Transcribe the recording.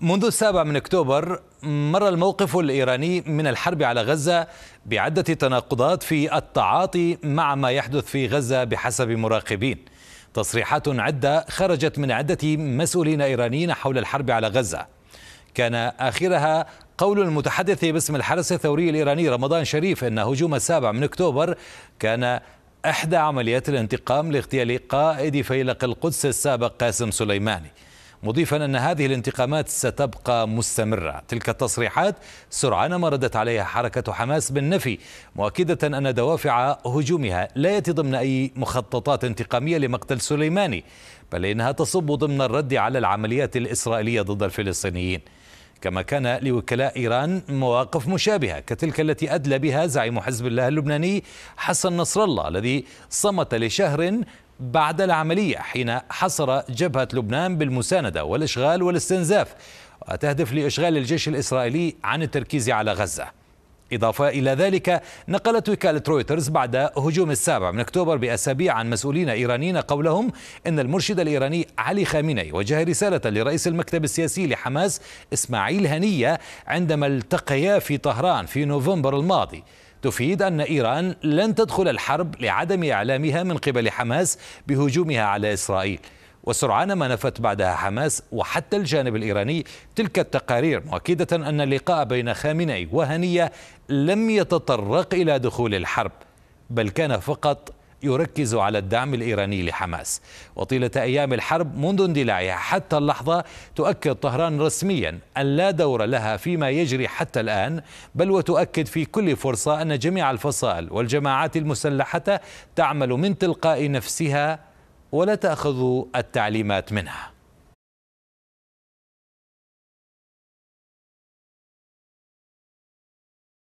منذ السابع من اكتوبر مر الموقف الايراني من الحرب على غزه بعده تناقضات في التعاطي مع ما يحدث في غزه بحسب مراقبين. تصريحات عده خرجت من عده مسؤولين ايرانيين حول الحرب على غزه. كان اخرها قول المتحدث باسم الحرس الثوري الايراني رمضان شريف ان هجوم السابع من اكتوبر كان احدى عمليات الانتقام لاغتيال قائد فيلق القدس السابق قاسم سليماني. مضيفا أن هذه الانتقامات ستبقى مستمرة تلك التصريحات سرعان ما ردت عليها حركة حماس بالنفي مؤكدة أن دوافع هجومها لا يأتي ضمن أي مخططات انتقامية لمقتل سليماني بل إنها تصب ضمن الرد على العمليات الإسرائيلية ضد الفلسطينيين كما كان لوكلاء إيران مواقف مشابهة كتلك التي أدلى بها زعيم حزب الله اللبناني حسن نصر الله الذي صمت لشهر بعد العملية حين حصر جبهة لبنان بالمساندة والإشغال والاستنزاف وتهدف لإشغال الجيش الإسرائيلي عن التركيز على غزة إضافة إلى ذلك نقلت وكالة رويترز بعد هجوم السابع من أكتوبر بأسابيع عن مسؤولين إيرانيين قولهم أن المرشد الإيراني علي خامنئي وجه رسالة لرئيس المكتب السياسي لحماس إسماعيل هنية عندما التقيا في طهران في نوفمبر الماضي تفيد أن إيران لن تدخل الحرب لعدم إعلامها من قبل حماس بهجومها على إسرائيل وسرعان ما نفت بعدها حماس وحتى الجانب الإيراني تلك التقارير مؤكدة أن اللقاء بين خامنئي وهنية لم يتطرق إلى دخول الحرب بل كان فقط يركز على الدعم الإيراني لحماس وطيلة أيام الحرب منذ اندلاعها حتى اللحظة تؤكد طهران رسميا أن لا دور لها فيما يجري حتى الآن بل وتؤكد في كل فرصة أن جميع الفصائل والجماعات المسلحة تعمل من تلقاء نفسها ولا تأخذ التعليمات منها